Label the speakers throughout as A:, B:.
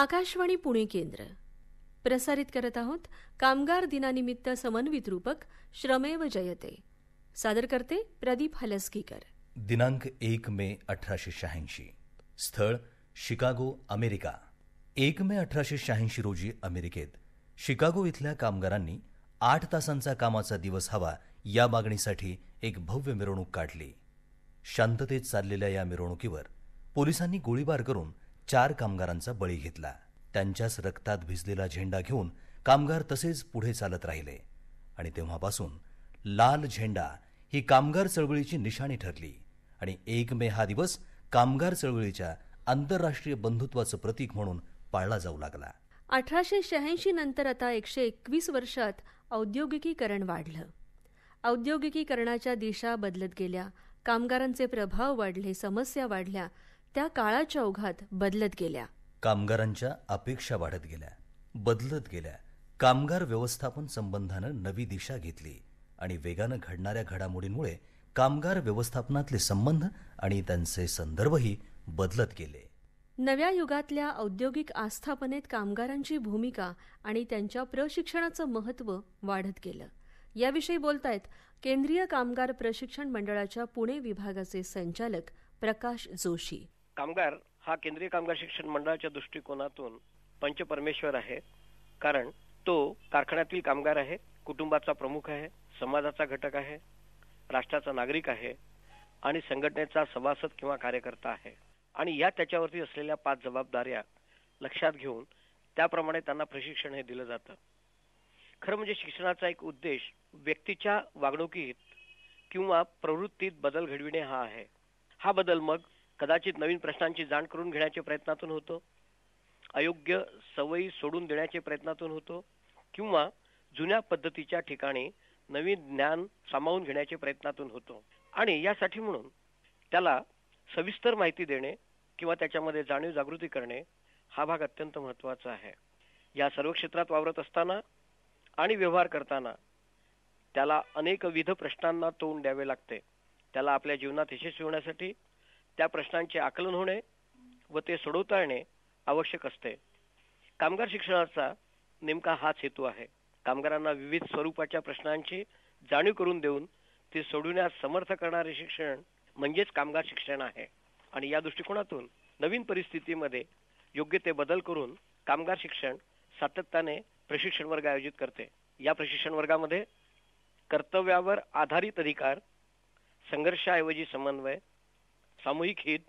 A: आकाशवाणी पुणे केंद्र प्रसारित करत आहोत कामगार दिनानिमित्त समन्वित रूपक श्रमेव जयते सादर करते प्रदीप हलसकीकर
B: दिनांक एक मे अठराशे शहाऐंशी स्थळ शिकागो अमेरिका एक मे अठराशे शहाऐंशी रोजी अमेरिकेत शिकागो इथल्या कामगारांनी आठ तासांचा कामाचा दिवस हवा या मागणीसाठी एक भव्य मिरवणूक काढली शांततेत चाललेल्या या मिरवणुकीवर पोलिसांनी गोळीबार करून चार कामगारांचा बळी घेतला त्यांच्याच रक्तात भिजलेला झेंडा घेऊन कामगार तसेच पुढे चालत राहिले आणि तेव्हापासून लाल झेंडा ही कामगार चळवळीची निशाणी ठरली आणि एक मे हा दिवस कामगार चळवळीच्या आंतरराष्ट्रीय बंधुत्वाचं प्रतीक म्हणून पाळला जाऊ लागला
A: अठराशे शहाऐंशी नंतर आता एकशे एकवीस वर्षात औद्योगिकीकरण वाढलं औद्योगिकीकरणाच्या दिशा बदलत गेल्या कामगारांचे प्रभाव वाढले समस्या वाढल्या त्या काळाच्या ओघात बदलत गेल्या
B: कामगारांच्या अपेक्षा वाढत गेल्या बदलत गेल्या कामगार व्यवस्थापन संबंधानं नवी दिशा घेतली आणि वेगानं घडणाऱ्या घडामोडींमुळे कामगार व्यवस्थापनातले संबंध आणि त्यांचे संदर्भही बदलत गेले
A: नव्या युगातल्या औद्योगिक आस्थापनेत कामगारांची भूमिका आणि त्यांच्या प्रशिक्षणाचं महत्त्व वाढत गेलं याविषयी बोलतायत केंद्रीय कामगार प्रशिक्षण मंडळाच्या पुणे विभागाचे संचालक प्रकाश जोशी
C: कामगार हा केंद्रीय कामगार शिक्षण मंडळाच्या दृष्टिकोनातून पंचपरमेश्वर आहे कारण तो कारखान्यातील कामगार आहे कुटुंबाचा प्रमुख आहे समाजाचा घटक आहे राष्ट्राचा नागरिक आहे आणि संघटनेचा सभासद किंवा कार्यकर्ता आहे आणि या त्याच्यावरती असलेल्या पाच जबाबदाऱ्या लक्षात घेऊन त्याप्रमाणे त्यांना प्रशिक्षण हे दिलं जातं खरं म्हणजे शिक्षणाचा एक उद्देश व्यक्तीच्या वागणुकीत किंवा प्रवृत्तीत बदल घडविणे हा आहे हा बदल मग कदाचित नवीन प्रश्नांची जाण करून घेण्याच्या प्रयत्नातून होतो अयोग्य सवयी सोडून देण्याच्या प्रयत्नातून होतो किंवा जुन्या पद्धतीच्या ठिकाणी नवीन ज्ञान सामावून घेण्याच्या प्रयत्नातून होतो आणि यासाठी म्हणून त्याला सविस्तर माहिती देणे किंवा त्याच्यामध्ये जाणीव जागृती करणे हा भाग अत्यंत महत्वाचा आहे या सर्व क्षेत्रात वावरत असताना आणि व्यवहार करताना त्याला अनेकविध प्रश्नांना तोंड द्यावे लागते त्याला आपल्या जीवनात यशस्वी होण्यासाठी त्या प्रश्नांचे आकलन होणे व ते सोडवता येणे आवश्यक असते कामगार शिक्षणाचा नेमका हाच हेतू आहे कामगारांना विविध स्वरूपाच्या प्रश्नांची जाणीव करून देऊन ते सोडवण्यास समर्थ करणारे शिक्षण म्हणजेच कामगार शिक्षण आहे आणि या दृष्टिकोनातून नवीन परिस्थितीमध्ये योग्य ते बदल करून कामगार शिक्षण सातत्याने प्रशिक्षण वर्ग आयोजित करते या प्रशिक्षण वर्गामध्ये कर्तव्यावर आधारित अधिकार संघर्षाऐवजी समन्वय सामूहिक हित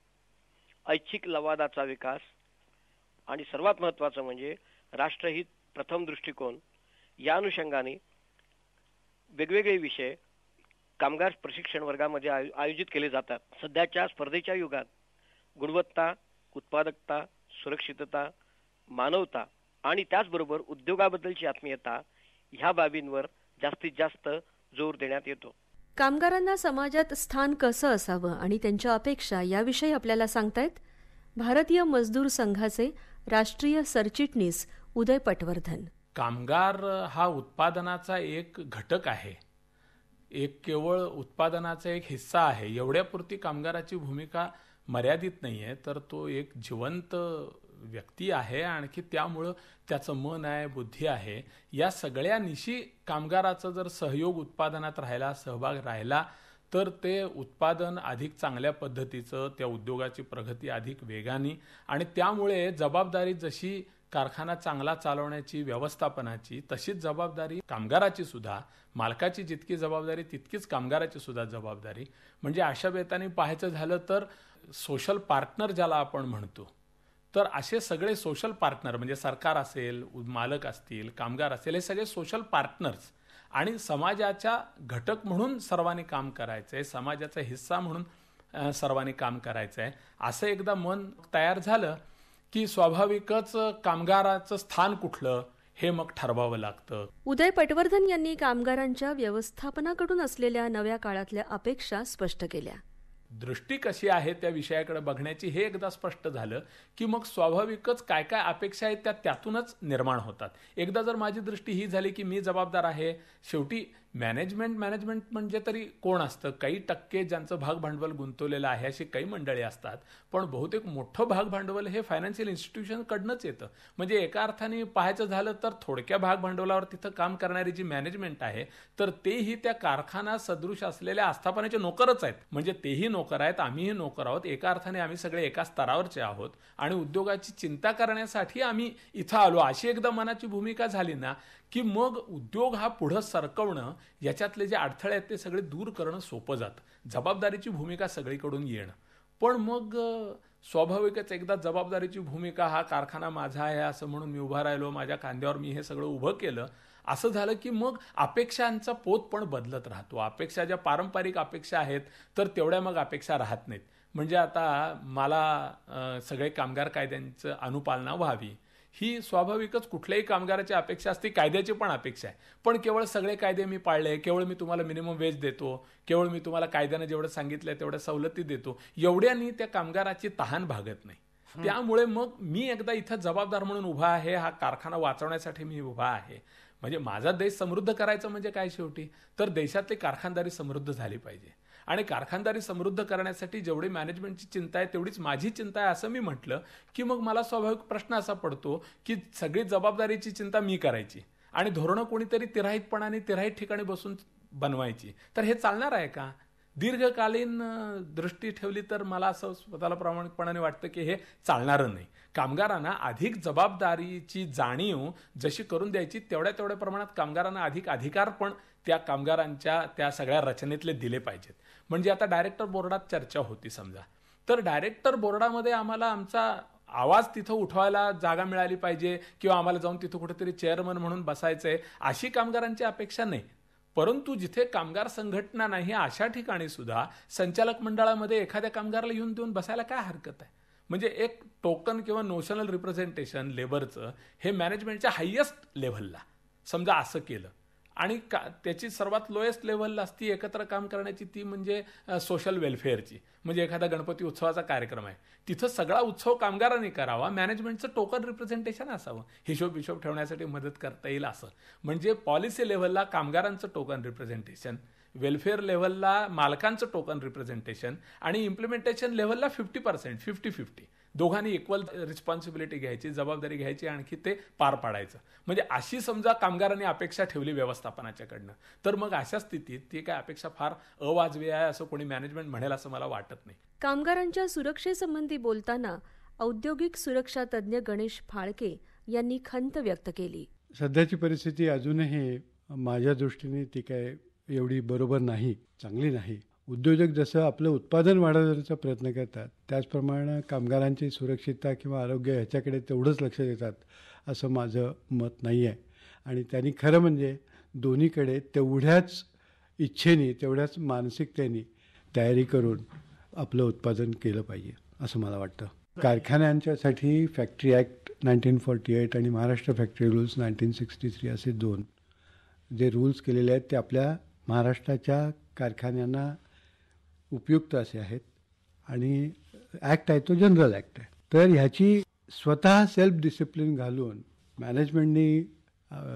C: ऐच्छिक लवादाचा विकास आणि सर्वात महत्त्वाचं म्हणजे राष्ट्रहित प्रथम दृष्टिकोन या अनुषंगाने वेगवेगळे विषय कामगार प्रशिक्षण वर्गामध्ये आयोजित केले जातात सध्याच्या स्पर्धेच्या युगात गुणवत्ता उत्पादकता सुरक्षितता मानवता आणि त्याचबरोबर उद्योगाबद्दलची आत्मीयता ह्या बाबींवर जास्तीत जास्त जोर देण्यात येतो
A: कामगारांना समाजात स्थान कसं असावं आणि त्यांच्या अपेक्षा याविषयी आपल्याला सांगतायत भारतीय मजदूर संघाचे राष्ट्रीय सरचिटणीस उदय पटवर्धन
D: कामगार हा उत्पादनाचा एक घटक आहे एक केवळ उत्पादनाचा एक हिस्सा आहे एवढ्यापुरती कामगाराची भूमिका मर्यादित नाही आहे तर तो एक जिवंत व्यक्ती आहे आणखी त्यामुळं त्याचं मन आहे बुद्धी आहे या निशी कामगाराचा जर सहयोग उत्पादनात राहिला सहभाग राहिला तर ते उत्पादन अधिक चांगल्या पद्धतीचं त्या उद्योगाची प्रगती अधिक वेगाने आणि त्यामुळे जबाबदारी जशी कारखाना चांगला चालवण्याची व्यवस्थापनाची तशीच जबाबदारी कामगाराची सुद्धा मालकाची जितकी जबाबदारी तितकीच कामगाराची सुद्धा जबाबदारी म्हणजे अशा बेताने पाहायचं झालं तर सोशल पार्टनर ज्याला आपण म्हणतो तर असे सगळे सोशल पार्टनर म्हणजे सरकार असेल मालक असतील कामगार असेल हे सगळे सोशल पार्टनर्स आणि समाजाच्या घटक म्हणून सर्वांनी काम करायचं आहे समाजाचा हिस्सा म्हणून सर्वांनी काम करायचं आहे असं एकदा मन तयार झालं की स्वाभाविकच कामगाराचं स्थान कुठलं हे मग ठरवावं लागतं
A: उदय पटवर्धन यांनी कामगारांच्या व्यवस्थापनाकडून असलेल्या नव्या काळातल्या अपेक्षा स्पष्ट केल्या
D: दृष्टी कशी आहे त्या विषयाकडे बघण्याची हे एकदा स्पष्ट झालं की मग स्वाभाविकच काय काय अपेक्षा आहेत त्या त्यातूनच निर्माण होतात एकदा जर माझी दृष्टी ही झाली की मी जबाबदार आहे शेवटी मॅनेजमेंट मॅनेजमेंट म्हणजे तरी कोण असतं काही टक्के ज्यांचं भाग भांडवल गुंतवलेलं आहे अशी काही मंडळी असतात पण बहुतेक मोठं भाग भांडवल हे फायनान्शियल इन्स्टिट्यूशनकडनंच येतं म्हणजे एका अर्थाने पाहायचं झालं तर थोडक्या भाग भांडवलावर तिथं काम करणारी जी मॅनेजमेंट आहे तर तेही त्या कारखाना सदृश असलेल्या आस्थापनाचे नोकरच आहेत म्हणजे तेही नोकर आहेत आम्हीही नोकर आहोत एका अर्थाने आम्ही सगळे एका स्तरावरचे आहोत आणि उद्योगाची चिंता करण्यासाठी आम्ही इथं आलो अशी एकदा मनाची भूमिका झाली ना की मग उद्योग हा पुढं सरकवणं याच्यातले जे अडथळे आहेत ते सगळे दूर करणं सोपं जातं जबाबदारीची भूमिका सगळीकडून येणं पण मग स्वाभाविकच एकदा जबाबदारीची भूमिका हा कारखाना माझा आहे असं म्हणून मी उभा राहिलो माझ्या कांद्यावर मी हे सगळं उभं केलं असं झालं की मग अपेक्षांचा पोत पण बदलत राहतो अपेक्षा ज्या पारंपरिक अपेक्षा आहेत तर तेवढ्या मग अपेक्षा राहत नाहीत म्हणजे आता मला सगळे कामगार कायद्यांचं अनुपालना व्हावी ही स्वाभाविकच कुठल्याही कामगाराची अपेक्षा असते कायद्याची पण अपेक्षा आहे पण केवळ सगळे कायदे मी पाळले केवळ मी तुम्हाला मिनिमम वेज देतो केवळ मी तुम्हाला कायद्याने जेवढं सांगितलं तेवढ्या सवलती देतो एवढ्यानी त्या कामगाराची तहान भागत नाही त्यामुळे मग मी एकदा इथं जबाबदार म्हणून उभा आहे हा कारखाना वाचवण्यासाठी मी उभा आहे म्हणजे माझा देश समृद्ध करायचा म्हणजे काय शेवटी तर देशातली कारखानदारी समृद्ध झाली पाहिजे आणि कारखानदारी समृद्ध करण्यासाठी जेवढी मॅनेजमेंटची चिंता आहे तेवढीच माझी चिंता आहे असं मी म्हटलं की मग मला स्वाभाविक प्रश्न असा पडतो की सगळी जबाबदारीची चिंता मी करायची आणि धोरणं कोणीतरी तिराहीतपणाने तिराहीत ठिकाणी बसून बनवायची तर हे चालणार आहे का दीर्घकालीन दृष्टी ठेवली तर मला असं स्वतःला प्रामाणिकपणाने वाटतं की हे चालणारं नाही कामगारांना अधिक जबाबदारीची जाणीव जशी करून द्यायची तेवढ्या तेवढ्या प्रमाणात कामगारांना अधिक अधिकार पण त्या कामगारांच्या त्या सगळ्या रचनेतले दिले पाहिजेत म्हणजे आता डायरेक्टर बोर्डात चर्चा होती समजा तर डायरेक्टर बोर्डामध्ये आम्हाला आमचा आवाज तिथं उठवायला जागा मिळाली पाहिजे किंवा आम्हाला जाऊन तिथं कुठेतरी चेअरमन म्हणून बसायचंय अशी कामगारांची अपेक्षा नाही परंतु जिथे कामगार संघटना नाही अशा ठिकाणी सुद्धा संचालक मंडळामध्ये एखाद्या कामगाराला येऊन देऊन बसायला काय हरकत आहे म्हणजे एक टोकन किंवा नोशनल रिप्रेझेंटेशन लेबरचं हे मॅनेजमेंटच्या हायेस्ट लेव्हलला समजा असं केलं आणि का त्याची सर्वात लोएस्ट लेवलला असती एकत्र काम करण्याची ती म्हणजे सोशल वेलफेअरची म्हणजे एखादा गणपती उत्सवाचा कार्यक्रम आहे तिथं सगळा उत्सव कामगारांनी करावा मॅनेजमेंटचं टोकन रिप्रेझेंटेशन असावं हिशोब हिशोब ठेवण्यासाठी मदत करता येईल असं म्हणजे पॉलिसी लेव्हलला कामगारांचं टोकन रिप्रेझेंटेशन वेलफेअर लेव्हलला मालकांचं टोकन रिप्रेझेंटेशन आणि इम्प्लिमेंटेशन लेव्हलला फिफ्टी पर्सेंट फिफ्टी फिफ्टी दोघांनी इक्वल रिस्पॉन्सिबिलिटी घ्यायची जबाबदारी घ्यायची आणखी ते पार पाडायचं म्हणजे अशी समजा कामगारांनी अपेक्षा ठेवली व्यवस्थापनाच्याकडनं तर मग अशा स्थितीत ती काय अपेक्षा फार अवाजवी आहे असं कोणी मॅनेजमेंट म्हणेल असं मला वाटत नाही
A: कामगारांच्या सुरक्षेसंबंधी बोलताना औद्योगिक सुरक्षा तज्ज्ञ गणेश फाळके यांनी खंत व्यक्त केली
E: सध्याची परिस्थिती अजूनही माझ्या दृष्टीने ती काय एवढी बरोबर नाही चांगली नाही उद्योजक जसं आपलं उत्पादन वाढवण्याचा प्रयत्न करतात त्याचप्रमाणे कामगारांची सुरक्षितता किंवा आरोग्य ह्याच्याकडे तेवढंच लक्ष देतात असं माझं मत नाही आहे आणि त्यांनी खरं म्हणजे दोन्हीकडे तेवढ्याच इच्छेने तेवढ्याच मानसिकतेने तयारी करून आपलं उत्पादन केलं पाहिजे असं मला वाटतं कारखान्यांच्यासाठी factory act nineteen forty eight आणि Maharashtra factory rules nineteen sixty three असे दोन जे रूल्स केलेले आहेत ते आपल्या महाराष्ट्राच्या कारखान्यांना उपयुक्त असे आहेत आणि ॲक्ट आहे तो जनरल ॲक्ट आहे तर ह्याची स्वतः सेल्फ डिसिप्लिन घालून मॅनेजमेंटनी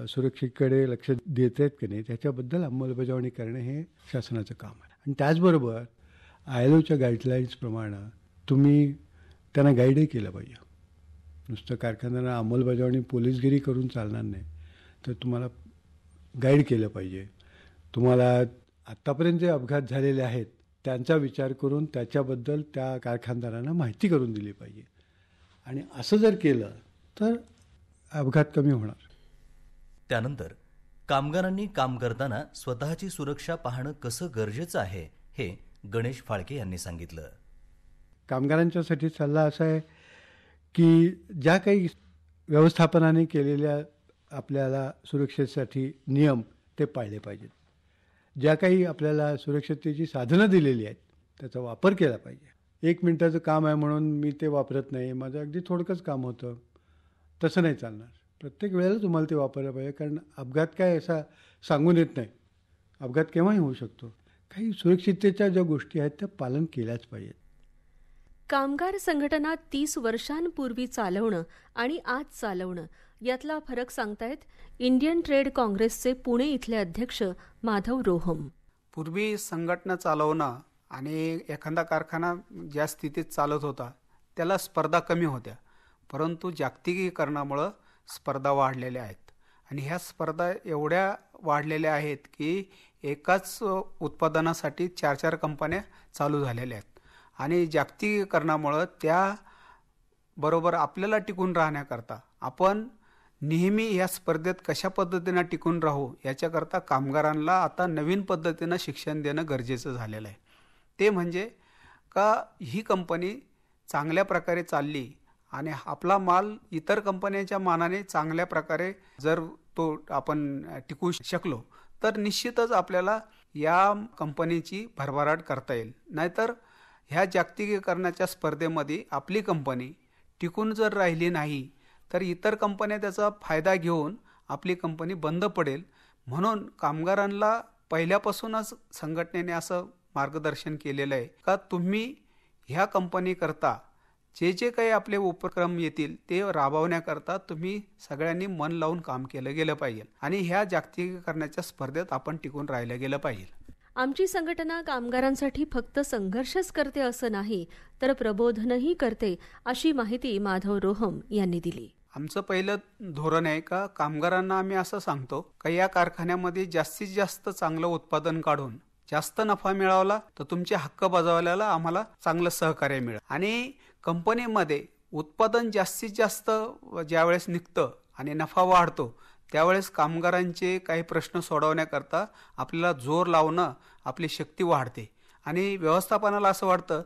E: सुरक्षेकडे लक्ष देत आहेत की नाही त्याच्याबद्दल अंमलबजावणी करणे हे शासनाचं काम आहे आणि त्याचबरोबर आय एल ओच्या गाईडलाईन्सप्रमाणे तुम्ही त्यांना गाईडही केलं पाहिजे नुसतं कारखान्यांना अंमलबजावणी पोलीसगिरी करून चालणार नाही तर तुम्हाला गाईड केलं पाहिजे तुम्हाला आत्तापर्यंत जे अपघात झालेले आहेत त्यांचा विचार करून त्याच्याबद्दल त्या कारखानदारांना माहिती करून दिली पाहिजे आणि असं जर केलं तर अपघात कमी होणार
B: त्यानंतर कामगारांनी काम करताना स्वतःची सुरक्षा पाहणं कसं गरजेचं आहे हे गणेश फाळके यांनी सांगितलं
E: कामगारांच्यासाठी सल्ला असा आहे की ज्या काही व्यवस्थापनाने केलेल्या आपल्याला सुरक्षेसाठी नियम ते पाळले पाहिजेत ज्या काही आपल्याला सुरक्षिततेची साधनं दिलेली आहेत त्याचा वापर केला पाहिजे एक मिनटाचं काम आहे म्हणून मी ते वापरत नाही माझं अगदी थोडकंच काम होतं तसं नाही चालणार प्रत्येक वेळेला तुम्हाला ते वापरलं पाहिजे कारण अपघात काय असा सांगून येत नाही अपघात केव्हाही होऊ शकतो काही सुरक्षिततेच्या ज्या गोष्टी आहेत त्या पालन केल्याच पाहिजेत
A: कामगार संघटना तीस वर्षांपूर्वी चालवणं आणि आज चालवणं यातला फरक सांगतायत इंडियन ट्रेड काँग्रेसचे पुणे इथले अध्यक्ष माधव रोहम
F: पूर्वी संघटना चालवणं आणि एखादा कारखाना ज्या स्थितीत चालत होता त्याला स्पर्धा कमी होत्या परंतु जागतिकीकरणामुळं स्पर्धा वाढलेल्या आहेत आणि ह्या स्पर्धा एवढ्या वाढलेल्या आहेत की एकाच उत्पादनासाठी चार चार कंपन्या चालू झालेल्या आहेत आणि जागतिकीकरणामुळं त्या बरोबर आपल्याला टिकून राहण्याकरता आपण नेहमी या स्पर्धेत कशा पद्धतीनं टिकून राहू याच्याकरता कामगारांना आता नवीन पद्धतीनं शिक्षण देणं गरजेचं झालेलं आहे ते म्हणजे का ही कंपनी चांगल्या प्रकारे चालली आणि आपला माल इतर कंपन्यांच्या मानाने चांगल्या प्रकारे जर तो आपण टिकू शकलो तर निश्चितच आपल्याला या कंपनीची भरभराट करता येईल नाहीतर ह्या जागतिकीकरणाच्या स्पर्धेमध्ये आपली कंपनी टिकून जर राहिली नाही तर इतर कंपन्या त्याचा फायदा घेऊन आपली कंपनी बंद पडेल म्हणून कामगारांना पहिल्यापासूनच संघटनेने असं मार्गदर्शन केलेलं आहे का तुम्ही ह्या कंपनीकरता जे जे काही आपले उपक्रम येतील ते राबवण्याकरता तुम्ही सगळ्यांनी मन लावून काम केलं गेलं पाहिजे आणि ह्या जागतिकीकरणाच्या स्पर्धेत आपण टिकून राहिलं गेलं पाहिजे
A: आमची संघटना कामगारांसाठी फक्त संघर्षच करते असं नाही तर प्रबोधनही करते अशी माहिती माधव रोहम यांनी दिली
F: आमचं पहिलं धोरण आहे का कामगारांना आम्ही असं सांगतो का या कारखान्यामध्ये जास्तीत जास्त चांगलं उत्पादन काढून जास्त नफा मिळावला तर तुमचे हक्क बजावल्याला आम्हाला चांगलं सहकार्य मिळेल आणि कंपनीमध्ये उत्पादन जास्तीत जास्त ज्यावेळेस निघतं आणि नफा वाढतो त्यावेळेस कामगारांचे काही प्रश्न सोडवण्याकरता आपल्याला जोर लावणं आपली शक्ती वाढते आणि व्यवस्थापनाला असं वाटतं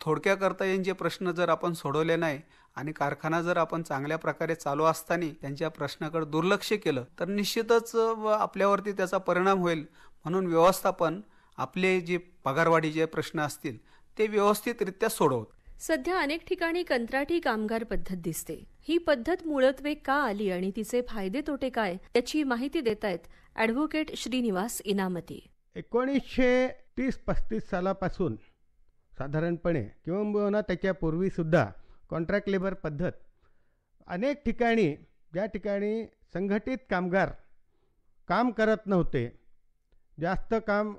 F: थोडक्याकरता यांचे प्रश्न जर आपण सोडवले नाही आणि कारखाना जर आपण चांगल्या प्रकारे चालू असताना त्यांच्या प्रश्नाकडे दुर्लक्ष केलं तर निश्चितच आपल्यावरती त्याचा परिणाम होईल म्हणून व्यवस्थापन आपले जे पगारवाढीचे प्रश्न असतील ते व्यवस्थितरित्या सोडवत
A: सध्या अनेक ठिकाणी कंत्राटी कामगार पद्धत दिसते ही पद्धत मुळत्वे का आली आणि तिचे फायदे तोटे काय याची माहिती देत आहेत ॲडव्होकेट श्रीनिवास इनामती एकोणीसशे
G: तीस पस्तीस सालापासून साधारणपणे किंवा पूर्वी सुद्धा कॉन्ट्रॅक्ट लेबर पद्धत अनेक ठिकाणी ज्या ठिकाणी संघटित कामगार काम करत नव्हते जास्त काम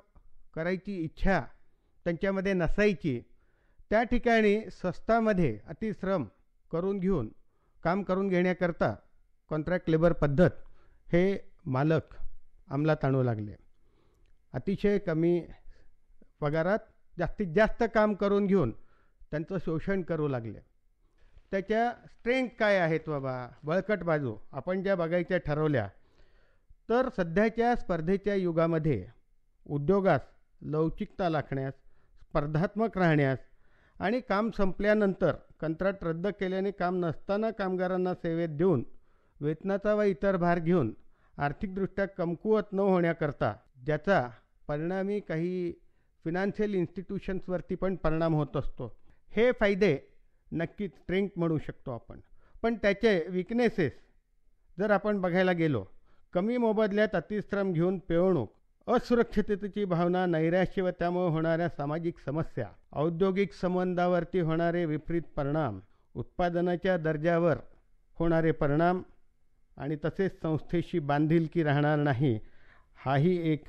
G: करायची इच्छा त्यांच्यामध्ये नसायची त्या ठिकाणी स्वस्तामध्ये अतिश्रम करून घेऊन काम करून घेण्याकरता कॉन्ट्रॅक्ट लेबर पद्धत हे मालक अंमलात आणू लागले अतिशय कमी पगारात जास्तीत जास्त काम करून घेऊन त्यांचं शोषण करू लागले त्याच्या स्ट्रेंथ काय आहेत बाबा बळकट बाजू आपण ज्या बघायच्या ठरवल्या तर सध्याच्या स्पर्धेच्या युगामध्ये उद्योगास लवचिकता राखण्यास स्पर्धात्मक राहण्यास आणि काम संपल्यानंतर कंत्राट रद्द केल्याने काम नसताना कामगारांना सेवेत देऊन वेतनाचा व इतर भार घेऊन आर्थिकदृष्ट्या कमकुवत न होण्याकरता ज्याचा परिणामी काही फिनान्शियल इन्स्टिट्यूशन्सवरती पण परिणाम होत असतो हे फायदे नक्की स्ट्रेंथ म्हणू शकतो आपण पण त्याचे विकनेसेस जर आपण बघायला गेलो कमी मोबदल्यात अतिश्रम घेऊन पिळवणूक असुरक्षिततेची भावना नैराश्य व त्यामुळे होणाऱ्या सामाजिक समस्या औद्योगिक संबंधावरती होणारे विपरीत परिणाम उत्पादनाच्या दर्जावर होणारे परिणाम आणि तसेच संस्थेशी बांधिलकी राहणार नाही हाही एक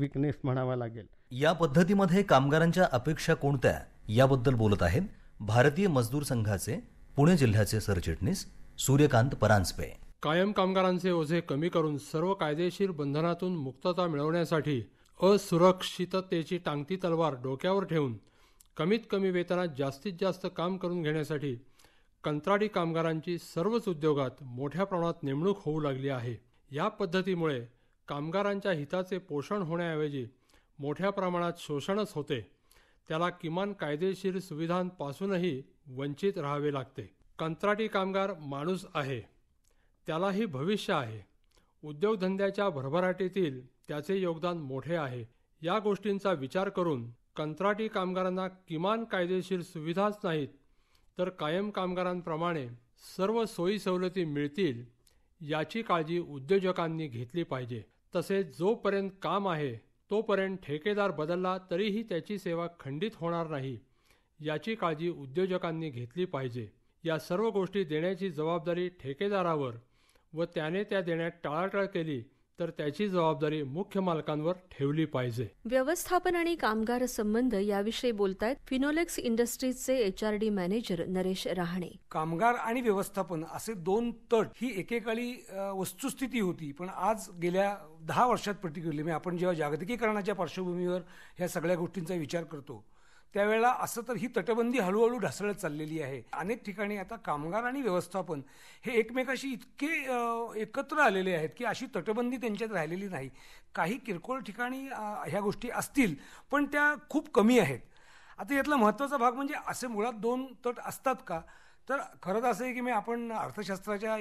G: विकनेस म्हणावा लागेल
B: या पद्धतीमध्ये कामगारांच्या अपेक्षा कोणत्या याबद्दल बोलत आहेत भारतीय मजदूर संघाचे पुणे जिल्ह्याचे सरचिटणीस सूर्यकांत परांजपे
H: कायम कामगारांचे ओझे कमी करून सर्व कायदेशीर बंधनातून मुक्तता मिळवण्यासाठी असुरक्षिततेची टांगती तलवार डोक्यावर ठेवून कमीत कमी वेतनात जास्तीत जास्त काम करून घेण्यासाठी कंत्राटी कामगारांची सर्वच उद्योगात मोठ्या प्रमाणात नेमणूक होऊ लागली आहे या पद्धतीमुळे कामगारांच्या हिताचे पोषण होण्याऐवजी मोठ्या प्रमाणात शोषणच होते त्याला किमान कायदेशीर सुविधांपासूनही वंचित राहावे लागते कंत्राटी कामगार माणूस आहे त्यालाही भविष्य आहे उद्योगधंद्याच्या भरभराटीतील त्याचे योगदान मोठे आहे या गोष्टींचा विचार करून कंत्राटी कामगारांना किमान कायदेशीर सुविधाच नाहीत तर कायम कामगारांप्रमाणे सर्व सोयी सवलती मिळतील याची काळजी उद्योजकांनी घेतली पाहिजे तसेच जोपर्यंत काम आहे तोपर्यंत ठेकेदार बदलला तरीही त्याची सेवा खंडित होणार नाही याची काळजी उद्योजकांनी घेतली पाहिजे या सर्व गोष्टी देण्याची जबाबदारी ठेकेदारावर व त्याने त्या देण्यात टाळाटाळ केली तर त्याची जबाबदारी मुख्य मालकांवर ठेवली पाहिजे
A: व्यवस्थापन आणि कामगार संबंध याविषयी बोलतायत फिनोलेक्स इंडस्ट्रीजचे डी मॅनेजर नरेश रहाणे
I: कामगार आणि व्यवस्थापन असे दोन तट ही एकेकाळी वस्तुस्थिती होती पण आज गेल्या दहा वर्षात पर्टिक्युलरली आपण जेव्हा जागतिकीकरणाच्या पार्श्वभूमीवर या सगळ्या गोष्टींचा विचार करतो त्यावेळेला असं तर ही तटबंदी हळूहळू ढासळत चाललेली आहे अनेक ठिकाणी आता कामगार आणि व्यवस्थापन हे एकमेकाशी इतके एकत्र आलेले आहेत की अशी तटबंदी त्यांच्यात राहिलेली नाही काही किरकोळ ठिकाणी ह्या गोष्टी असतील पण त्या खूप कमी आहेत आता यातला महत्त्वाचा भाग म्हणजे असे मुळात दोन तट असतात का तर खरंच असं आहे की मी आपण अर्थशास्त्राच्या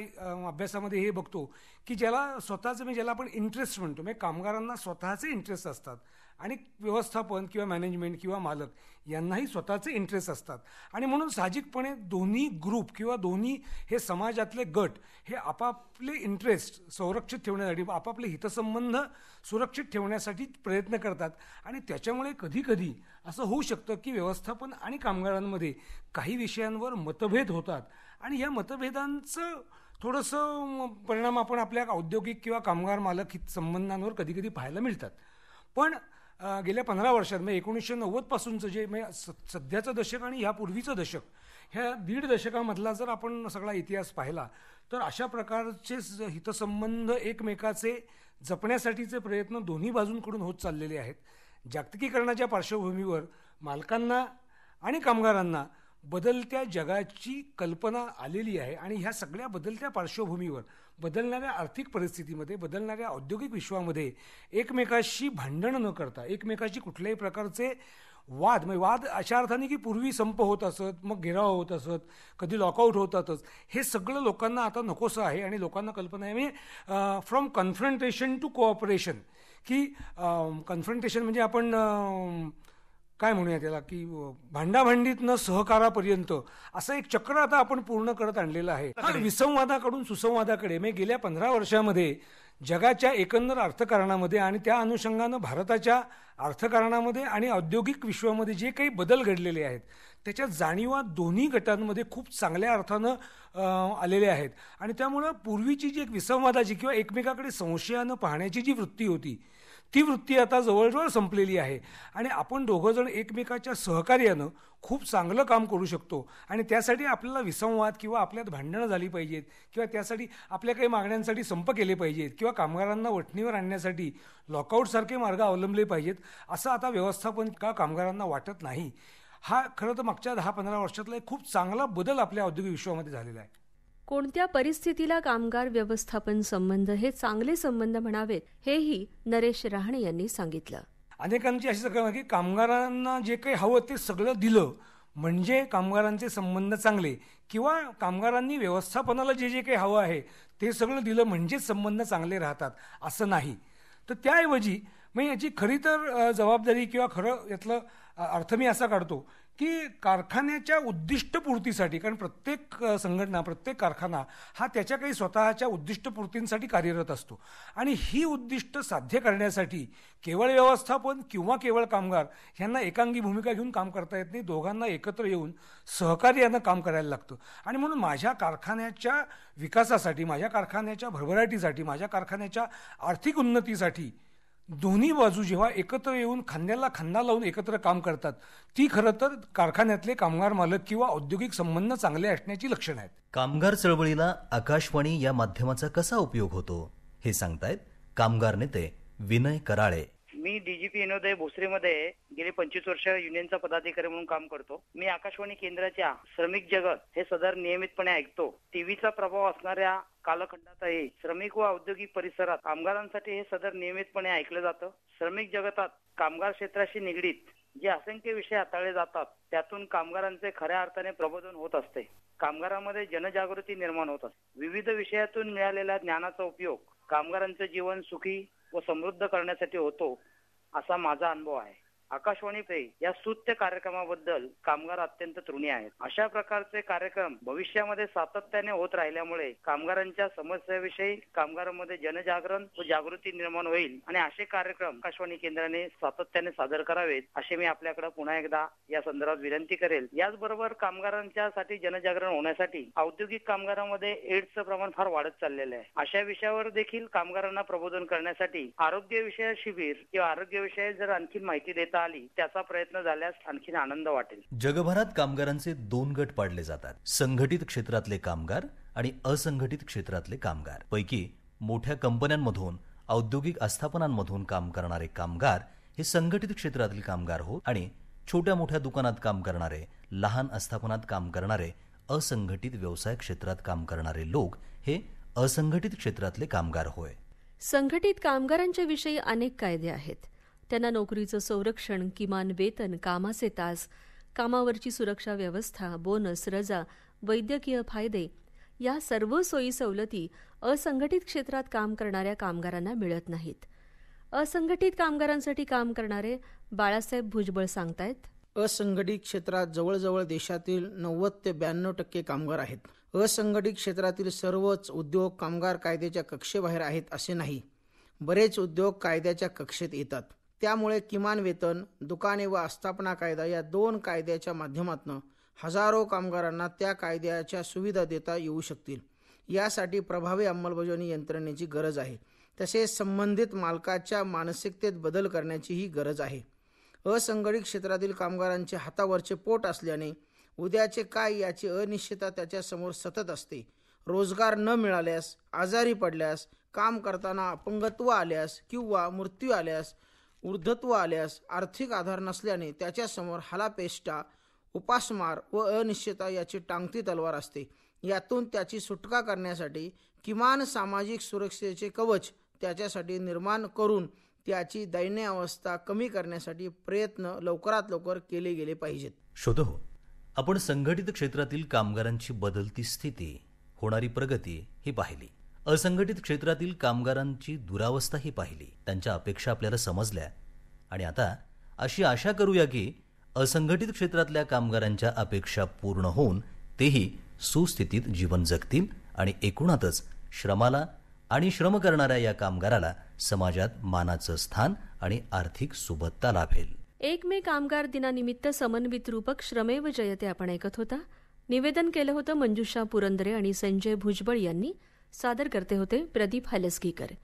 I: अभ्यासामध्ये हे बघतो की ज्याला स्वतःचं मी म्हणजे ज्याला आपण इंटरेस्ट म्हणतो म्हणजे कामगारांना स्वतःचे इंटरेस्ट असतात आणि व्यवस्थापन किंवा मॅनेजमेंट किंवा मालक यांनाही स्वतःचे इंटरेस्ट असतात आणि म्हणून साहजिकपणे दोन्ही ग्रुप किंवा दोन्ही हे समाजातले गट हे आपापले इंटरेस्ट संरक्षित ठेवण्यासाठी आपापले हितसंबंध सुरक्षित ठेवण्यासाठी प्रयत्न करतात आणि त्याच्यामुळे कधीकधी असं होऊ शकतं की व्यवस्थापन आणि कामगारांमध्ये काही विषयांवर मतभेद होतात आणि या मतभेदांचं थोडंसं परिणाम आपण आपल्या औद्योगिक किंवा कामगार मालक हित संबंधांवर कधीकधी पाहायला मिळतात पण गेल्या पंधरा वर्षात म्हणजे एकोणीसशे नव्वदपासूनचं जे म्हणजे सध्याचं दशक आणि ह्यापूर्वीचं दशक ह्या दीड दशकामधला जर आपण सगळा इतिहास पाहिला तर अशा प्रकारचे हितसंबंध एकमेकाचे जपण्यासाठीचे प्रयत्न दोन्ही बाजूंकडून होत चाललेले आहेत जागतिकीकरणाच्या पार्श्वभूमीवर मालकांना आणि कामगारांना बदलत्या जगाची कल्पना आलेली आहे आणि ह्या सगळ्या बदलत्या पार्श्वभूमीवर बदलणाऱ्या आर्थिक परिस्थितीमध्ये बदलणाऱ्या औद्योगिक विश्वामध्ये एकमेकाशी भांडणं न करता एकमेकाशी कुठल्याही प्रकारचे वाद म्हणजे वाद अशा अर्थाने की पूर्वी संप होत असत मग घेराव होत असत कधी लॉकआउट होतातच हे सगळं लोकांना आता नकोसं आहे आणि लोकांना कल्पना आहे म्हणजे फ्रॉम कन्फ्रंटेशन टू कोऑपरेशन की कन्फ्रंटेशन म्हणजे आपण काय म्हणूया त्याला की भांडाभांडीतनं सहकारापर्यंत असं एक चक्र आता आपण पूर्ण करत आणलेलं आहे विसंवादाकडून सुसंवादाकडे म्हणजे गेल्या पंधरा वर्षामध्ये जगाच्या एकंदर अर्थकारणामध्ये आणि त्या अनुषंगानं भारताच्या अर्थकारणामध्ये आणि औद्योगिक विश्वामध्ये जे काही बदल घडलेले आहेत त्याच्या जाणीवा दोन्ही गटांमध्ये खूप चांगल्या अर्थानं आलेले आहेत आणि त्यामुळं पूर्वीची जी एक विसंवादाची किंवा एकमेकाकडे संशयानं पाहण्याची जी वृत्ती होती ती वृत्ती आता जवळजवळ संपलेली आहे आणि आपण दोघंजण एकमेकाच्या सहकार्यानं खूप चांगलं काम करू शकतो आणि त्यासाठी आपल्याला विसंवाद किंवा आपल्यात भांडणं झाली पाहिजेत किंवा त्यासाठी आपल्या काही मागण्यांसाठी संप केले पाहिजेत किंवा कामगारांना वठणीवर आणण्यासाठी लॉकआउटसारखे मार्ग अवलंबले पाहिजेत असं आता व्यवस्थापन का कामगारांना वाटत नाही हा खरं तर मागच्या दहा पंधरा वर्षातला एक खूप चांगला बदल आपल्या औद्योगिक विश्वामध्ये झालेला आहे
A: कोणत्या परिस्थितीला कामगार व्यवस्थापन संबंध हे चांगले संबंध म्हणावेत हेही नरेश रहाणे यांनी सांगितलं
I: अनेकांची अशी सगळं की कामगारांना जे काही हवं ते सगळं दिलं म्हणजे कामगारांचे संबंध चांगले किंवा कामगारांनी व्यवस्थापनाला जे जे काही हवं आहे ते सगळं दिलं म्हणजेच संबंध चांगले राहतात असं नाही तर त्याऐवजी मग याची खरी तर जबाबदारी किंवा खरं यातलं अर्थ मी असा काढतो की कारखान्याच्या उद्दिष्टपूर्तीसाठी कारण प्रत्येक संघटना प्रत्येक कारखाना हा त्याच्या काही स्वतःच्या उद्दिष्टपूर्तींसाठी कार्यरत असतो आणि ही उद्दिष्ट साध्य करण्यासाठी केवळ व्यवस्थापन किंवा केवळ कामगार यांना एकांगी भूमिका घेऊन काम करता येत नाही दोघांना एकत्र येऊन सहकार्यानं काम करायला लागतं आणि म्हणून माझ्या कारखान्याच्या विकासासाठी माझ्या कारखान्याच्या भरभराटीसाठी माझ्या कारखान्याच्या आर्थिक उन्नतीसाठी दोन्ही बाजू जेव्हा एकत्र येऊन खांद्याला खांदा लावून एकत्र काम करतात ती खरं तर कारखान्यातले कामगार मालक किंवा औद्योगिक संबंध
J: चांगले असण्याची
I: लक्षणं आहेत
B: कामगार चळवळीला आकाशवाणी या माध्यमाचा कसा उपयोग होतो हे सांगतायत कामगार नेते विनय कराळे
J: मी डीजीपी विनोदय भोसरेमध्ये गेले पंचवीस वर्ष युनियनचा पदाधिकारी म्हणून काम करतो मी आकाशवाणी केंद्राच्या श्रमिक जगत हे सदर नियमितपणे ऐकतो टीव्हीचा प्रभाव असणाऱ्या कालखंडातही श्रमिक व औद्योगिक परिसरात कामगारांसाठी हे सदर नियमितपणे ऐकलं जातं श्रमिक जगतात कामगार क्षेत्राशी निगडीत जे असंख्य विषय हाताळले जातात त्यातून कामगारांचे खऱ्या अर्थाने प्रबोधन होत असते कामगारांमध्ये जनजागृती निर्माण होत असते विविध विषयातून मिळालेल्या ज्ञानाचा उपयोग कामगारांचं जीवन सुखी व समृद्ध करण्यासाठी होतो असा माझा अनुभव आहे आकाशवाणी पे या सूत्य कार्यक्रमाबद्दल कामगार अत्यंत तृणी आहेत अशा प्रकारचे कार्यक्रम भविष्यामध्ये सातत्याने होत राहिल्यामुळे कामगारांच्या समस्याविषयी कामगारांमध्ये जनजागरण व जागृती निर्माण होईल आणि असे कार्यक्रम आकाशवाणी केंद्राने सातत्याने सादर करावेत असे मी आपल्याकडे पुन्हा एकदा या संदर्भात विनंती करेल याचबरोबर कामगारांच्या साठी जनजागरण होण्यासाठी औद्योगिक कामगारांमध्ये एड्सचं प्रमाण फार वाढत चाललेलं आहे अशा विषयावर देखील कामगारांना प्रबोधन करण्यासाठी आरोग्य विषय शिबिर किंवा आरोग्य विषयी जर आणखी माहिती देत आली त्याचा प्रयत्न झाल्यास आणखीन आनंद वाटेल
B: जगभरात कामगारांचे दोन गट पाडले जातात संघटित क्षेत्रातले कामगार आणि असंघटित क्षेत्रातले कामगार पैकी मोठ्या कंपन्यांमधून औद्योगिक आस्थापनांमधून काम करणारे कामगार हे संघटित क्षेत्रातील कामगार होत आणि छोट्या मोठ्या दुकानात काम करणारे लहान आस्थापनात काम करणारे असंघटित व्यवसाय क्षेत्रात काम करणारे लोक हे असंघटित क्षेत्रातले कामगार होय
A: संघटित कामगारांच्या विषयी अनेक कायदे आहेत त्यांना नोकरीचं संरक्षण किमान वेतन कामाचे तास कामावरची सुरक्षा व्यवस्था बोनस रजा वैद्यकीय फायदे या सर्व सोयी सवलती असंघटित क्षेत्रात काम करणाऱ्या कामगारांना मिळत नाहीत असंघटित कामगारांसाठी काम करणारे बाळासाहेब भुजबळ सांगतायत
K: असंघटित क्षेत्रात जवळजवळ देशातील नव्वद ते ब्याण्णव टक्के कामगार आहेत असंघटित क्षेत्रातील सर्वच उद्योग कामगार कायद्याच्या कक्षेबाहेर आहेत असे नाही बरेच उद्योग कायद्याच्या कक्षेत येतात त्यामुळे किमान वेतन दुकाने व आस्थापना कायदा या दोन कायद्याच्या माध्यमातून हजारो कामगारांना त्या कायद्याच्या सुविधा देता येऊ शकतील यासाठी प्रभावी अंमलबजावणी यंत्रणेची गरज आहे तसेच संबंधित मालकाच्या मानसिकतेत बदल करण्याचीही गरज आहे असंघटित क्षेत्रातील कामगारांचे हातावरचे पोट असल्याने उद्याचे काय याची अनिश्चितता त्याच्यासमोर सतत असते रोजगार न मिळाल्यास आजारी पडल्यास काम करताना अपंगत्व आल्यास किंवा मृत्यू आल्यास वृद्धत्व आल्यास आर्थिक आधार नसल्याने त्याच्यासमोर हलापेष्टा उपासमार व अनिश्चितता याची टांगती तलवार असते यातून त्याची सुटका करण्यासाठी किमान सामाजिक सुरक्षेचे कवच त्याच्यासाठी निर्माण करून त्याची दैन्य अवस्था कमी करण्यासाठी प्रयत्न लवकरात लवकर केले गेले पाहिजेत
B: शोध हो आपण संघटित क्षेत्रातील कामगारांची बदलती स्थिती होणारी प्रगती ही पाहिली असंघटित क्षेत्रातील कामगारांची दुरावस्थाही पाहिली त्यांच्या अपेक्षा आपल्याला समजल्या आणि आता अशी आशा करूया की असंघटित क्षेत्रातल्या कामगारांच्या अपेक्षा पूर्ण होऊन तेही सुस्थितीत जीवन जगतील आणि एकूणातच श्रमाला आणि श्रम करणाऱ्या या कामगाराला समाजात मानाचं स्थान आणि आर्थिक सुबत्ता लाभेल
A: एक मे कामगार दिनानिमित्त समन्वित रूपक श्रमेव जयते आपण ऐकत होता निवेदन केलं होतं मंजुषा पुरंदरे आणि संजय भुजबळ यांनी सादर करते होते प्रदीप हलसगीकर